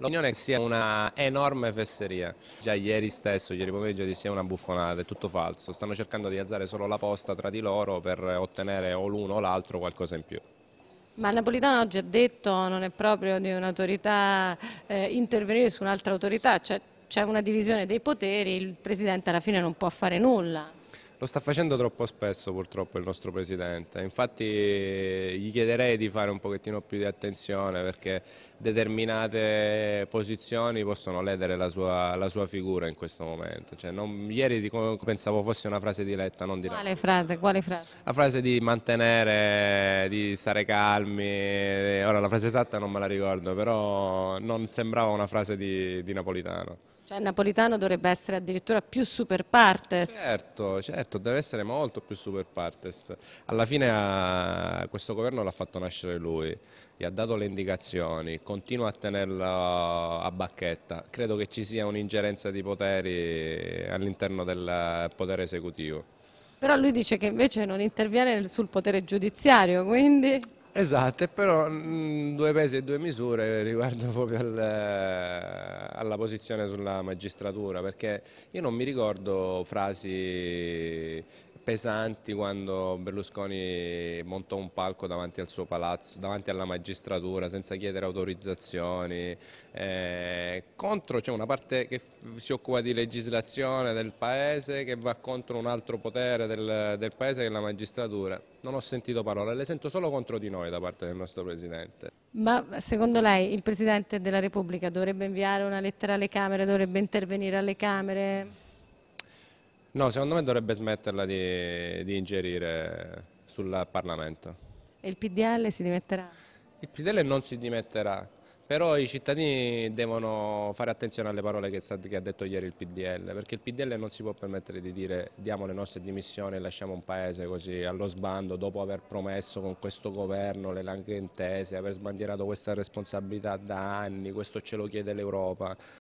L'opinione è che sia una enorme fesseria. Già ieri stesso, ieri pomeriggio, di sia una buffonata, è tutto falso. Stanno cercando di alzare solo la posta tra di loro per ottenere o l'uno o l'altro qualcosa in più. Ma Napolitano oggi ha detto non è proprio di un'autorità eh, intervenire su un'altra autorità, cioè c'è una divisione dei poteri, il Presidente alla fine non può fare nulla. Lo sta facendo troppo spesso purtroppo il nostro Presidente, infatti chiederei di fare un pochettino più di attenzione perché determinate posizioni possono ledere la sua, la sua figura in questo momento. Cioè, non, ieri di, pensavo fosse una frase di Letta, non di quale frase, quale frase? La frase di mantenere, di stare calmi, eh, ora la frase esatta non me la ricordo, però non sembrava una frase di, di Napolitano. Cioè Napolitano dovrebbe essere addirittura più super partes. Certo, certo, deve essere molto più super partes. Alla fine eh, questo governo l'ha fatto nascere lui, gli ha dato le indicazioni, continua a tenerla a bacchetta, credo che ci sia un'ingerenza di poteri all'interno del potere esecutivo. Però lui dice che invece non interviene sul potere giudiziario, quindi... Esatto, però mm, due pesi e due misure riguardo proprio al, eh, alla posizione sulla magistratura, perché io non mi ricordo frasi pesanti quando Berlusconi montò un palco davanti al suo palazzo, davanti alla magistratura, senza chiedere autorizzazioni. Eh, contro c'è cioè una parte che si occupa di legislazione del Paese che va contro un altro potere del, del Paese che è la magistratura. Non ho sentito parole, le sento solo contro di noi da parte del nostro Presidente. Ma secondo lei il Presidente della Repubblica dovrebbe inviare una lettera alle Camere, dovrebbe intervenire alle Camere? No, secondo me dovrebbe smetterla di, di ingerire sul Parlamento. E il PDL si dimetterà? Il PDL non si dimetterà, però i cittadini devono fare attenzione alle parole che, che, ha detto ieri il PDL, perché il PDL non si può permettere di dire diamo le nostre dimissioni e lasciamo un paese così allo sbando dopo aver promesso con questo governo le langhe intese, aver sbandierato questa responsabilità da anni, questo ce lo chiede l'Europa.